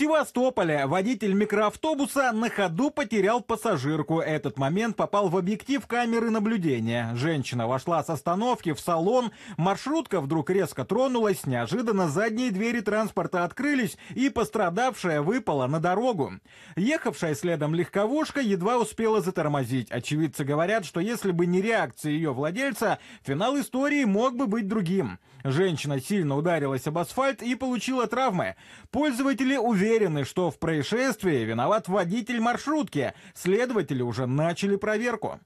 Севастополе водитель микроавтобуса на ходу потерял пассажирку. Этот момент попал в объектив камеры наблюдения. Женщина вошла с остановки в салон. Маршрутка вдруг резко тронулась. Неожиданно задние двери транспорта открылись, и пострадавшая выпала на дорогу. Ехавшая следом легковушка едва успела затормозить. Очевидцы говорят, что если бы не реакция ее владельца, финал истории мог бы быть другим. Женщина сильно ударилась об асфальт и получила травмы. Пользователи уверены, уверены, что в происшествии виноват водитель маршрутки. Следователи уже начали проверку.